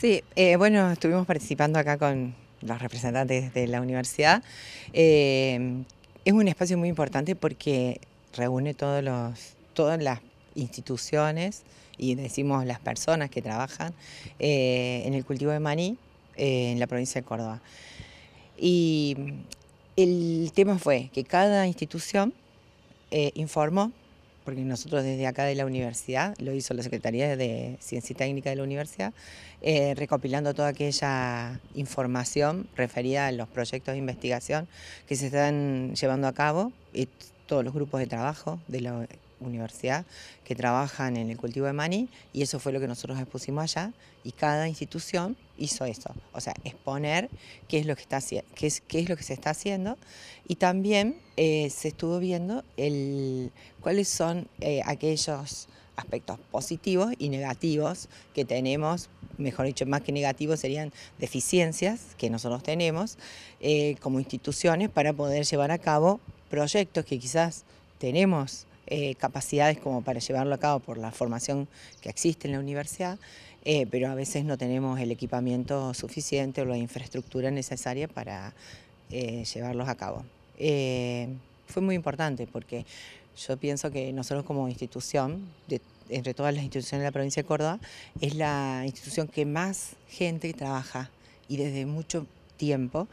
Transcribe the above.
Sí, eh, bueno, estuvimos participando acá con los representantes de la universidad. Eh, es un espacio muy importante porque reúne todos los, todas las instituciones y decimos las personas que trabajan eh, en el cultivo de maní en la provincia de Córdoba. Y el tema fue que cada institución informó porque nosotros desde acá de la universidad, lo hizo la Secretaría de Ciencia y Técnica de la universidad, eh, recopilando toda aquella información referida a los proyectos de investigación que se están llevando a cabo y todos los grupos de trabajo de la universidad que trabajan en el cultivo de maní y eso fue lo que nosotros expusimos allá y cada institución hizo eso, o sea, exponer qué es lo que, está, qué es lo que se está haciendo y también eh, se estuvo viendo cuáles son eh, aquellos aspectos positivos y negativos que tenemos, mejor dicho, más que negativos serían deficiencias que nosotros tenemos eh, como instituciones para poder llevar a cabo proyectos que quizás tenemos eh, capacidades como para llevarlo a cabo por la formación que existe en la universidad, eh, pero a veces no tenemos el equipamiento suficiente o la infraestructura necesaria para eh, llevarlos a cabo. fue muy importante porque yo pienso que nosotros como institución, entre todas las instituciones de la provincia de Córdoba, es la institución que más gente trabaja y desde mucho tiempo.